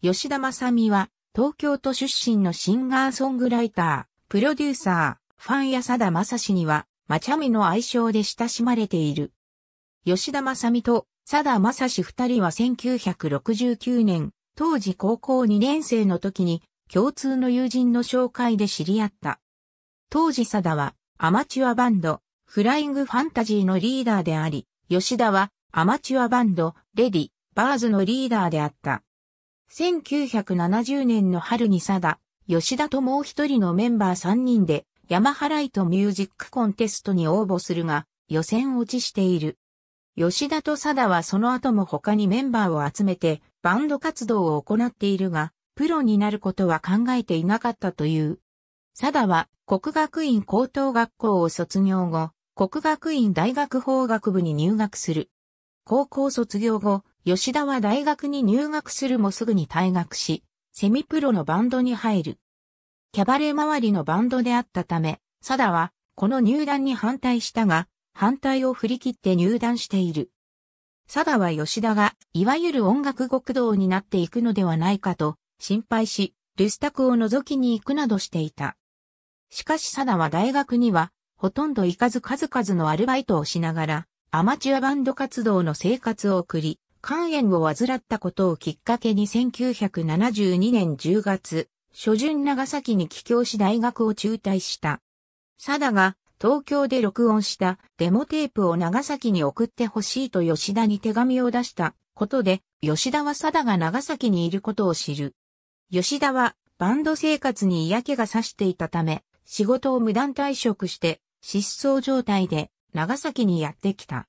吉田正美は、東京都出身のシンガーソングライター、プロデューサー、ファンやさだまさしには、まちゃみの愛称で親しまれている。吉田正美と、さだまさし二人は1969年、当時高校2年生の時に、共通の友人の紹介で知り合った。当時さだは、アマチュアバンド、フライングファンタジーのリーダーであり、吉田は、アマチュアバンド、レディ、バーズのリーダーであった。1970年の春に佐田、吉田ともう一人のメンバー3人で、ヤマハライトミュージックコンテストに応募するが、予選落ちしている。吉田と佐田はその後も他にメンバーを集めて、バンド活動を行っているが、プロになることは考えていなかったという。佐田は、国学院高等学校を卒業後、国学院大学法学部に入学する。高校卒業後、吉田は大学に入学するもすぐに退学し、セミプロのバンドに入る。キャバレー周りのバンドであったため、サダはこの入団に反対したが、反対を振り切って入団している。サダは吉田が、いわゆる音楽極道になっていくのではないかと、心配し、留守宅を覗きに行くなどしていた。しかしサダは大学には、ほとんど行かず数々のアルバイトをしながら、アマチュアバンド活動の生活を送り、肝炎を患ったことをきっかけに1972年10月、初旬長崎に帰郷し大学を中退した。サダが東京で録音したデモテープを長崎に送ってほしいと吉田に手紙を出したことで、吉田はサダが長崎にいることを知る。吉田はバンド生活に嫌気がさしていたため、仕事を無断退職して失踪状態で長崎にやってきた。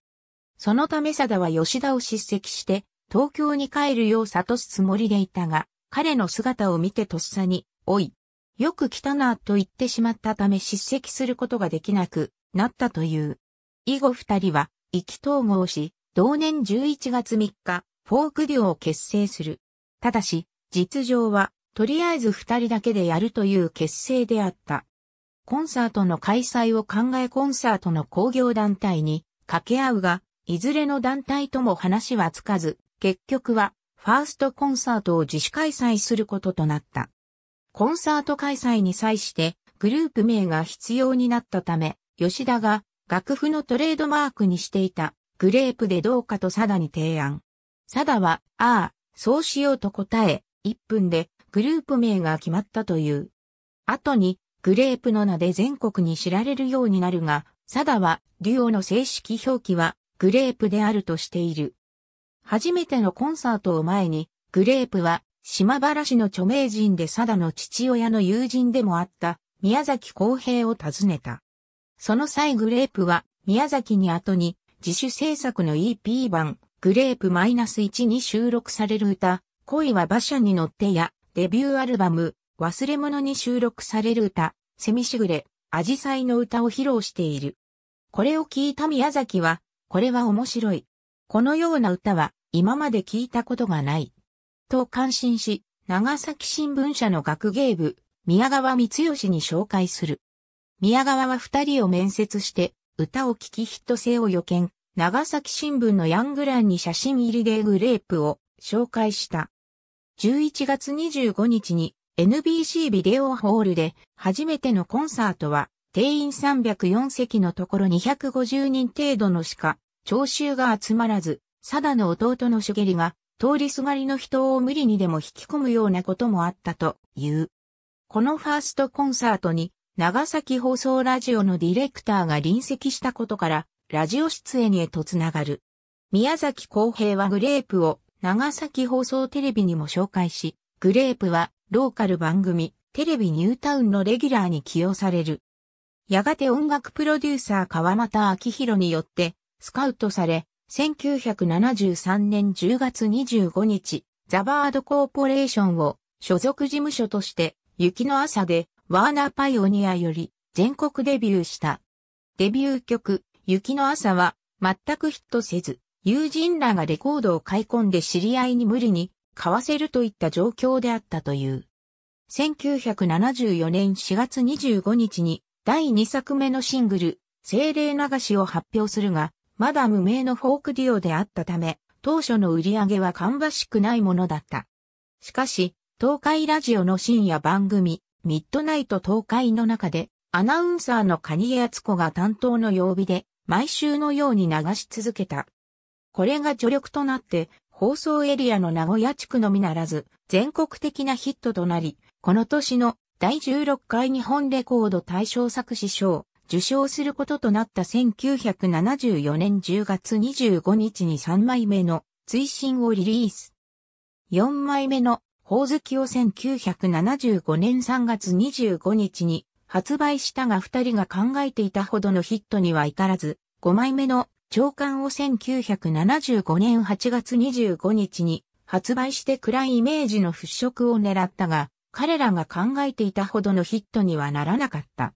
そのため貞は吉田を叱責して、東京に帰るよう諭すつもりでいたが、彼の姿を見てとっさに、おい、よく来たなと言ってしまったため叱責することができなくなったという。以後二人は意気統合し、同年11月3日、フォークデュオを結成する。ただし、実情は、とりあえず二人だけでやるという結成であった。コンサートの開催を考えコンサートの工業団体に掛け合うが、いずれの団体とも話はつかず、結局は、ファーストコンサートを自主開催することとなった。コンサート開催に際して、グループ名が必要になったため、吉田が、楽譜のトレードマークにしていた、グレープでどうかとサダに提案。サダは、ああ、そうしようと答え、1分で、グループ名が決まったという。後に、グレープの名で全国に知られるようになるが、サダは、デュオの正式表記は、グレープであるとしている。初めてのコンサートを前に、グレープは島原市の著名人で佐田の父親の友人でもあった宮崎公平を訪ねた。その際グレープは宮崎に後に自主制作の EP 版グレープ -1 に収録される歌恋は馬車に乗ってやデビューアルバム忘れ物に収録される歌セミシグレアジサイの歌を披露している。これを聞いた宮崎はこれは面白い。このような歌は今まで聞いたことがない。と感心し、長崎新聞社の学芸部、宮川光義に紹介する。宮川は二人を面接して、歌を聴きヒット性を予見、長崎新聞のヤングランに写真入りでグレープを紹介した。11月25日に NBC ビデオホールで初めてのコンサートは定員304席のところ250人程度のしか、聴衆が集まらず、貞の弟のりが、通りすがりの人を無理にでも引き込むようなこともあったという。このファーストコンサートに、長崎放送ラジオのディレクターが臨席したことから、ラジオ出演へとつながる。宮崎公平はグレープを長崎放送テレビにも紹介し、グレープはローカル番組、テレビニュータウンのレギュラーに起用される。やがて音楽プロデューサー川又明宏によってスカウトされ、1973年10月25日、ザバードコーポレーションを所属事務所として雪の朝でワーナーパイオニアより全国デビューした。デビュー曲、雪の朝は全くヒットせず、友人らがレコードを買い込んで知り合いに無理に買わせるといった状況であったという。1974年4月25日に第2作目のシングル、精霊流しを発表するが、まだ無名のフォークデュオであったため、当初の売り上げは芳しくないものだった。しかし、東海ラジオの深夜番組、ミッドナイト東海の中で、アナウンサーの蟹江敦子が担当の曜日で、毎週のように流し続けた。これが助力となって、放送エリアの名古屋地区のみならず、全国的なヒットとなり、この年の第16回日本レコード大賞作詞賞、受賞することとなった1974年10月25日に3枚目の追伸をリリース。4枚目の宝月を1975年3月25日に発売したが2人が考えていたほどのヒットには至らず、5枚目の長官を1975年8月25日に発売して暗いイメージの払拭を狙ったが、彼らが考えていたほどのヒットにはならなかった。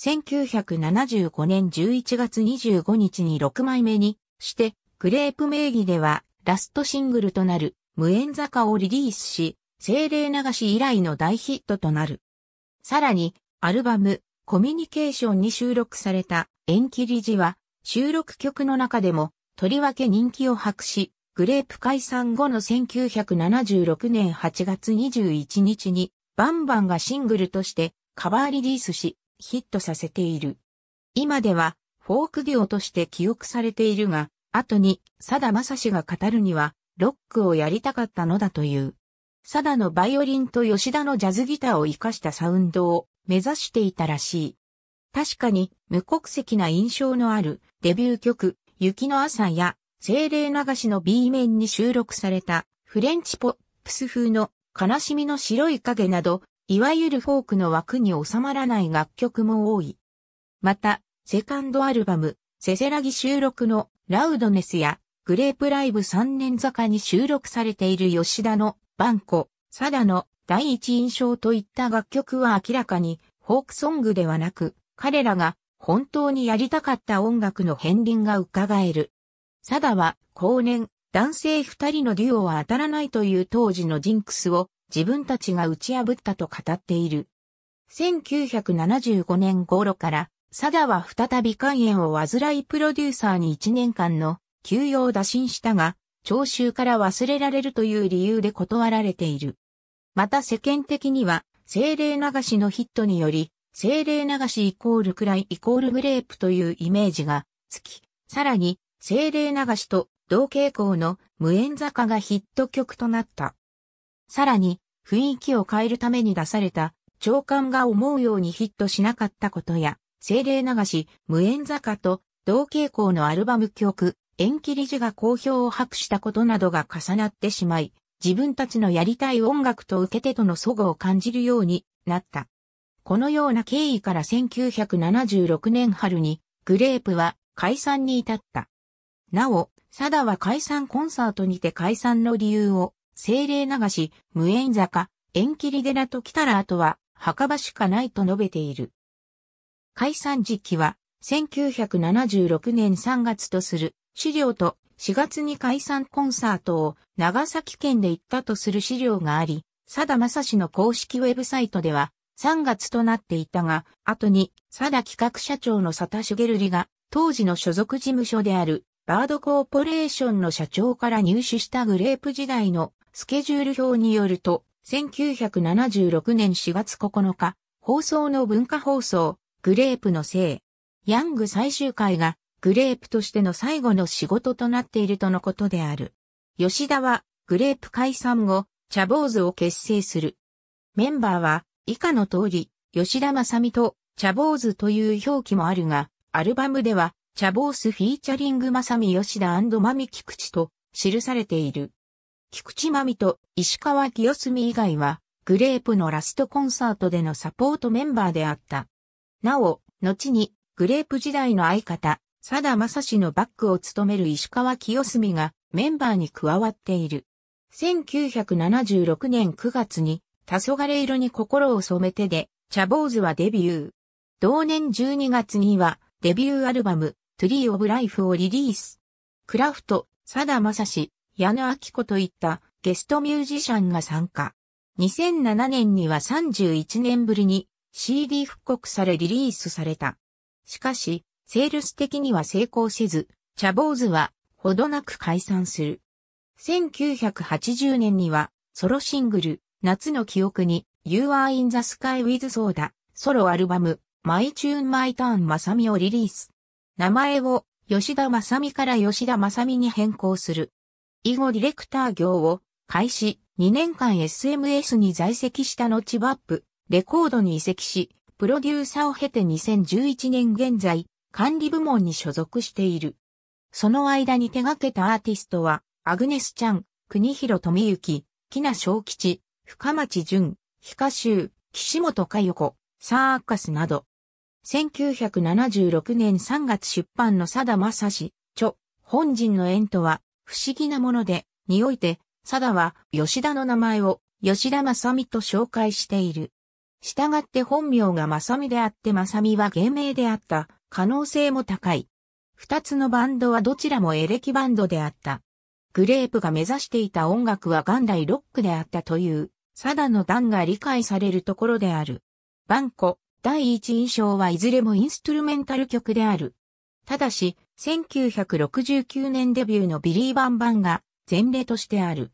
1975年11月25日に6枚目にして、グレープ名義ではラストシングルとなる無縁坂をリリースし、精霊流し以来の大ヒットとなる。さらに、アルバム、コミュニケーションに収録された、延期理事は、収録曲の中でも、とりわけ人気を博し、グレープ解散後の1976年8月21日に、バンバンがシングルとしてカバーリリースし、ヒットさせている。今では、フォークデュオとして記憶されているが、後に、サダマサシが語るには、ロックをやりたかったのだという。サダのバイオリンと吉田のジャズギターを活かしたサウンドを目指していたらしい。確かに、無国籍な印象のあるデビュー曲、雪の朝や精霊流しの B 面に収録されたフレンチポップス風の悲しみの白い影など、いわゆるフォークの枠に収まらない楽曲も多い。また、セカンドアルバム、せせらぎ収録のラウドネスやグレープライブ3年坂に収録されている吉田のバンコ、サダの第一印象といった楽曲は明らかにフォークソングではなく、彼らが本当にやりたかった音楽の片鱗が伺える。サダは、後年、男性二人のデュオは当たらないという当時のジンクスを自分たちが打ち破ったと語っている。1975年頃から、サダは再び肝炎を患いプロデューサーに1年間の休養を打診したが、聴衆から忘れられるという理由で断られている。また世間的には、精霊流しのヒットにより、精霊流しイコールくらいイコールグレープというイメージがつき、さらに精霊流しと同傾向の無縁坂がヒット曲となった。さらに、雰囲気を変えるために出された、長官が思うようにヒットしなかったことや、精霊流し、無縁坂と同傾向のアルバム曲、縁切り事が好評を博したことなどが重なってしまい、自分たちのやりたい音楽と受け手との祖語を感じるようになった。このような経緯から1976年春に、グレープは解散に至った。なお、サダは解散コンサートにて解散の理由を、精霊流し、無縁坂、縁切り寺と来たら後は、墓場しかないと述べている。解散時期は、1976年3月とする資料と、4月に解散コンサートを長崎県で行ったとする資料があり、佐田正史の公式ウェブサイトでは3月となっていたが、後に佐田企画社長の佐田茂里が当時の所属事務所であるバードコーポレーションの社長から入手したグレープ時代のスケジュール表によると、1976年4月9日、放送の文化放送、グレープのせい、ヤング最終回がグレープとしての最後の仕事となっているとのことである。吉田はグレープ解散後、茶坊主を結成する。メンバーは以下の通り、吉田正美と茶坊主という表記もあるが、アルバムではチャボースフィーチャリングマサミ吉田マミ菊池と記されている。菊池マミと石川清澄以外は、グレープのラストコンサートでのサポートメンバーであった。なお、後に、グレープ時代の相方、佐田正史のバックを務める石川清澄がメンバーに加わっている。1976年9月に、黄昏色に心を染めてで、チャボーズはデビュー。同年12月には、デビューアルバム、トゥリー・オブ・ライフをリリース。クラフト、佐田正史、矢野明子といったゲストミュージシャンが参加。2007年には31年ぶりに CD 復刻されリリースされた。しかし、セールス的には成功せず、茶坊主はほどなく解散する。1980年にはソロシングル、夏の記憶に You are in the sky with soda ソロアルバム、My Tune My Turn まさみをリリース。名前を吉田正美から吉田正美に変更する。以後ディレクター業を開始2年間 SMS に在籍した後バップレコードに移籍し、プロデューサーを経て2011年現在管理部門に所属している。その間に手掛けたアーティストは、アグネス・チャン、国広富幸、木名正吉、深町淳、ヒカシュウ、岸本佳代子、サーアッカスなど、1976年3月出版の佐田正史、著、本人の縁とは、不思議なもので、において、佐田は吉田の名前を吉田正美と紹介している。従って本名が正美であって正美は芸名であった可能性も高い。二つのバンドはどちらもエレキバンドであった。グレープが目指していた音楽は元来ロックであったという、佐田の段が理解されるところである。バンコ、第一印象はいずれもインストゥルメンタル曲である。ただし、1969年デビューのビリー・バンバンが前例としてある。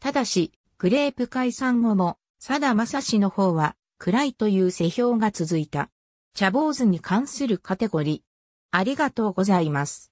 ただし、グレープ解散後も、サダ・マサシの方は、暗いという世評が続いた。茶坊主に関するカテゴリー。ありがとうございます。